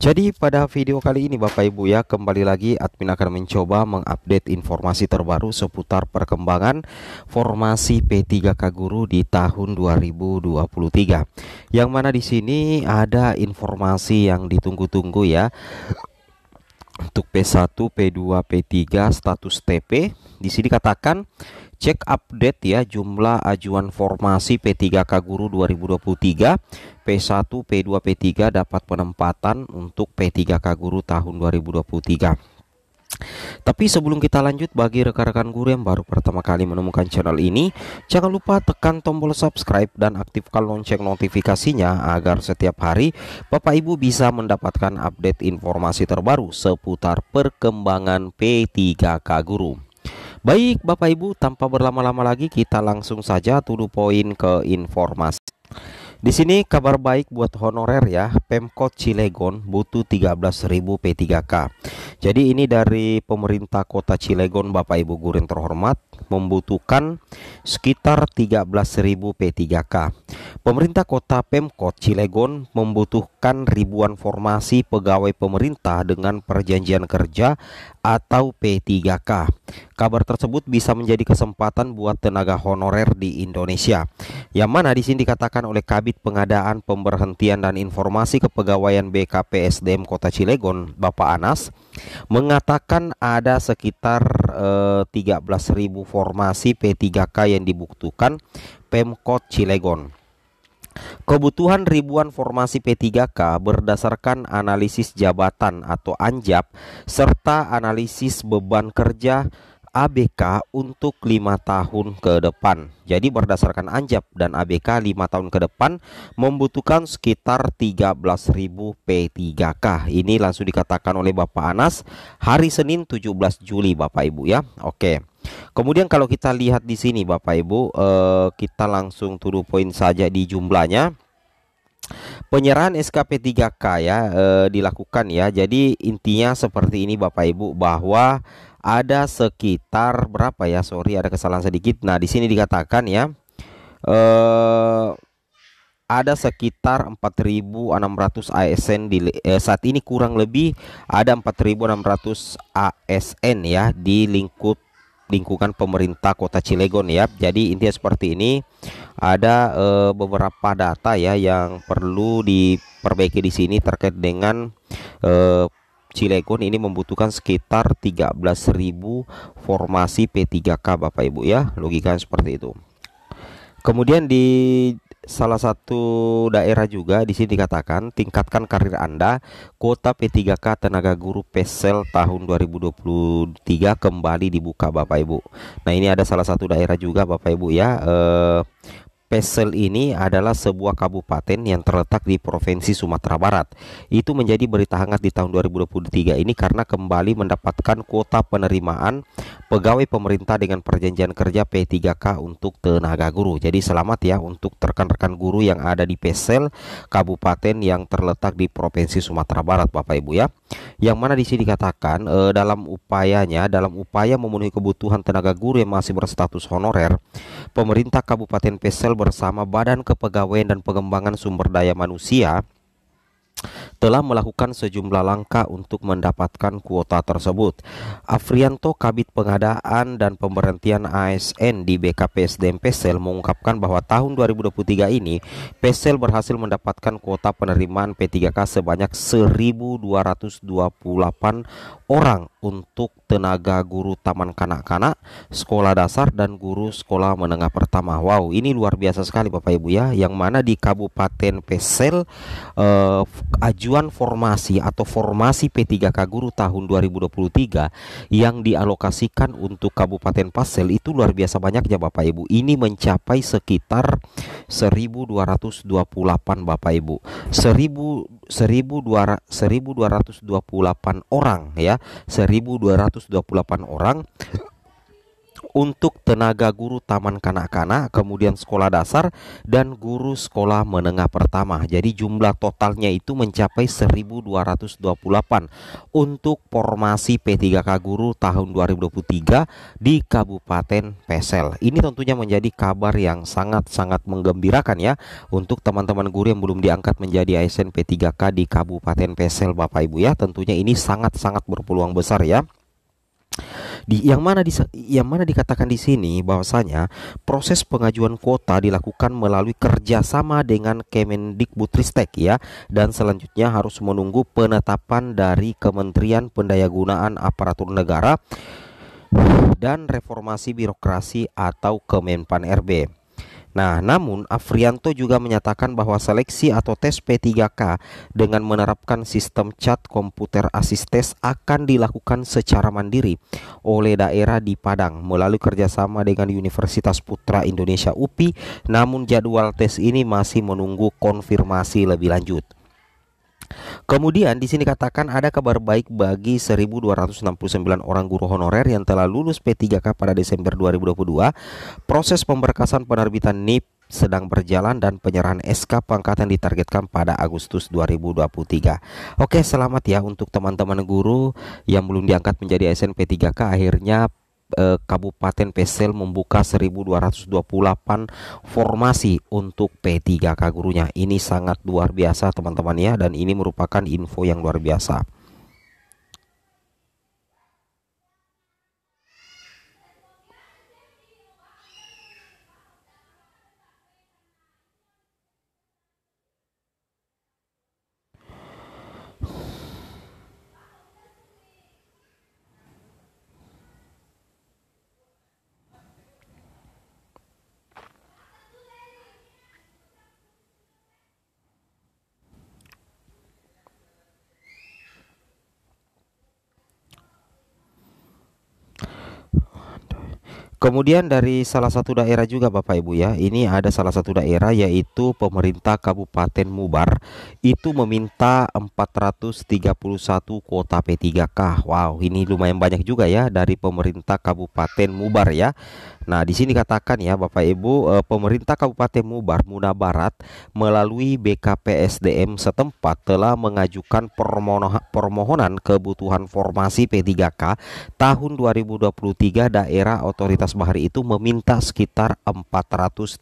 Jadi pada video kali ini Bapak Ibu ya kembali lagi admin akan mencoba mengupdate informasi terbaru seputar perkembangan formasi P3K Guru di tahun 2023. Yang mana di sini ada informasi yang ditunggu-tunggu ya untuk P1, P2, P3 status TP. Di sini katakan cek update ya jumlah ajuan formasi P3K Guru 2023 P1, P2, P3 dapat penempatan untuk P3K Guru tahun 2023 tapi sebelum kita lanjut bagi rekan-rekan guru yang baru pertama kali menemukan channel ini Jangan lupa tekan tombol subscribe dan aktifkan lonceng notifikasinya Agar setiap hari Bapak Ibu bisa mendapatkan update informasi terbaru seputar perkembangan P3K Guru Baik Bapak Ibu, tanpa berlama-lama lagi kita langsung saja tuduh poin ke informasi. Di sini kabar baik buat honorer ya, Pemkot Cilegon butuh 13.000 P3K. Jadi ini dari pemerintah kota Cilegon Bapak Ibu guru yang terhormat membutuhkan sekitar 13.000 P3K. Pemerintah Kota Pemkot Cilegon membutuhkan ribuan formasi pegawai pemerintah dengan perjanjian kerja atau P3K. Kabar tersebut bisa menjadi kesempatan buat tenaga honorer di Indonesia. Yang mana di sini dikatakan oleh Kabit Pengadaan Pemberhentian dan Informasi Kepegawaian BKPSDM Kota Cilegon, Bapak Anas, mengatakan ada sekitar eh, 13.000 formasi P3K yang dibutuhkan Pemkot Cilegon. Kebutuhan ribuan formasi P3K berdasarkan analisis jabatan atau ANJAP serta analisis beban kerja ABK untuk lima tahun ke depan. Jadi berdasarkan Anjap dan ABK lima tahun ke depan membutuhkan sekitar 13.000 P3K. Ini langsung dikatakan oleh Bapak Anas hari Senin 17 Juli Bapak Ibu ya. Oke. Kemudian kalau kita lihat di sini Bapak Ibu, eh, kita langsung turun poin saja di jumlahnya. Penyerahan SKP 3K ya eh, dilakukan ya. Jadi intinya seperti ini Bapak Ibu bahwa ada sekitar berapa ya? Sorry ada kesalahan sedikit. Nah, di sini dikatakan ya eh ada sekitar 4.600 ASN di eh, saat ini kurang lebih ada 4.600 ASN ya di lingkup lingkungan pemerintah Kota Cilegon ya. Jadi intinya seperti ini ada e, beberapa data ya yang perlu diperbaiki di sini terkait dengan e, Cilegon ini membutuhkan sekitar 13.000 formasi P3K Bapak Ibu ya. Logikanya seperti itu. Kemudian di salah satu daerah juga di sini dikatakan tingkatkan karir Anda. Kuota P3K tenaga guru PESEL tahun 2023 kembali dibuka Bapak Ibu. Nah, ini ada salah satu daerah juga Bapak Ibu ya. Eh, Pesel ini adalah sebuah kabupaten yang terletak di Provinsi Sumatera Barat. Itu menjadi berita hangat di tahun 2023 ini karena kembali mendapatkan kuota penerimaan pegawai pemerintah dengan perjanjian kerja P3K untuk tenaga guru. Jadi selamat ya untuk rekan-rekan guru yang ada di Pesel, kabupaten yang terletak di Provinsi Sumatera Barat, Bapak Ibu ya. Yang mana di sini dikatakan e, dalam upayanya, dalam upaya memenuhi kebutuhan tenaga guru yang masih berstatus honorer, pemerintah Kabupaten Pesel bersama Badan Kepegawaian dan Pengembangan Sumber Daya Manusia telah melakukan sejumlah langkah untuk mendapatkan kuota tersebut. Afrianto Kabit Pengadaan dan Pemberhentian ASN di BKPSDM SDM Pesel mengungkapkan bahwa tahun 2023 ini Pesel berhasil mendapatkan kuota penerimaan P3K sebanyak 1228 orang untuk tenaga guru taman kanak-kanak, sekolah dasar dan guru sekolah menengah pertama. Wow, ini luar biasa sekali Bapak Ibu ya, yang mana di Kabupaten Pesel eh, aju pengajuan formasi atau formasi P3K Guru tahun 2023 yang dialokasikan untuk Kabupaten Pasel itu luar biasa banyaknya Bapak Ibu. Ini mencapai sekitar 1228 Bapak Ibu. 1000 puluh 1228 orang ya. 1228 orang untuk tenaga guru taman kanak-kanak, kemudian sekolah dasar dan guru sekolah menengah pertama. Jadi jumlah totalnya itu mencapai 1228 untuk formasi P3K guru tahun 2023 di Kabupaten Pesel. Ini tentunya menjadi kabar yang sangat-sangat menggembirakan ya untuk teman-teman guru yang belum diangkat menjadi ASN P3K di Kabupaten Pesel Bapak Ibu ya. Tentunya ini sangat-sangat berpeluang besar ya. Di yang mana di, yang mana dikatakan di sini bahwasanya proses pengajuan kuota dilakukan melalui kerjasama dengan Kemendikbudristek ya dan selanjutnya harus menunggu penetapan dari Kementerian Pendayagunaan Aparatur Negara dan Reformasi Birokrasi atau Kemenpan RB. Nah, namun Afrianto juga menyatakan bahwa seleksi atau tes P3K dengan menerapkan sistem cat komputer asistes akan dilakukan secara mandiri oleh daerah di Padang melalui kerjasama dengan Universitas Putra Indonesia UPI. Namun jadwal tes ini masih menunggu konfirmasi lebih lanjut. Kemudian di sini katakan ada kabar baik bagi 1269 orang guru honorer yang telah lulus P3K pada Desember 2022. Proses pemberkasan penerbitan NIP sedang berjalan dan penyerahan SK pangkatan ditargetkan pada Agustus 2023. Oke, selamat ya untuk teman-teman guru yang belum diangkat menjadi ASN P3K akhirnya Eh, Kabupaten Pesel membuka 1228 formasi untuk P3K gurunya. Ini sangat luar biasa teman-teman ya dan ini merupakan info yang luar biasa. Kemudian dari salah satu daerah juga Bapak Ibu ya, ini ada salah satu daerah yaitu pemerintah Kabupaten Mubar itu meminta 431 kuota P3K. Wow, ini lumayan banyak juga ya dari pemerintah Kabupaten Mubar ya. Nah, di sini katakan ya Bapak Ibu, eh, pemerintah Kabupaten Mubar Muna Barat melalui BKPSDM setempat telah mengajukan permohonan kebutuhan formasi P3K tahun 2023 daerah otoritas Bahari itu meminta sekitar 431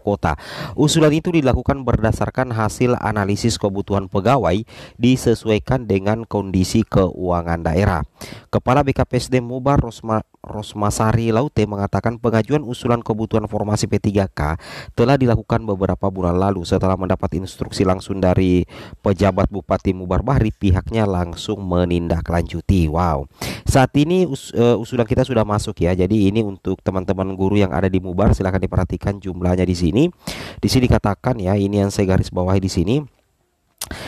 kota. Usulan itu dilakukan berdasarkan hasil analisis kebutuhan pegawai disesuaikan dengan kondisi keuangan daerah. Kepala BKPSD Mubar Rosma Rosmasari Laute mengatakan pengajuan usulan kebutuhan formasi P3K telah dilakukan beberapa bulan lalu setelah mendapat instruksi langsung dari pejabat Bupati Mubar Bahri pihaknya langsung menindaklanjuti. Wow. Saat ini us uh, usulan kita sudah masuk ya. Jadi ini untuk teman-teman guru yang ada di Mubar silahkan diperhatikan jumlahnya di sini. Di sini dikatakan ya ini yang saya garis bawahi di sini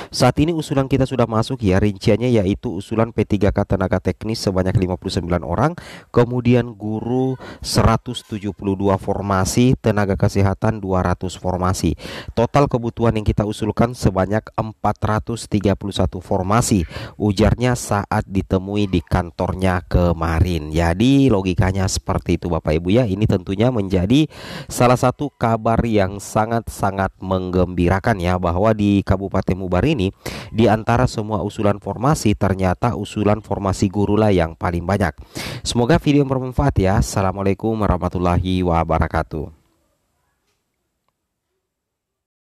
saat ini usulan kita sudah masuk ya rinciannya yaitu usulan P3K tenaga teknis sebanyak 59 orang, kemudian guru 172 formasi, tenaga kesehatan 200 formasi. Total kebutuhan yang kita usulkan sebanyak 431 formasi. Ujarnya saat ditemui di kantornya kemarin. Jadi logikanya seperti itu Bapak Ibu ya. Ini tentunya menjadi salah satu kabar yang sangat-sangat menggembirakan ya bahwa di Kabupaten Mubarin ini di antara semua usulan formasi ternyata usulan formasi gurulah yang paling banyak. Semoga video bermanfaat ya. Assalamualaikum warahmatullahi wabarakatuh.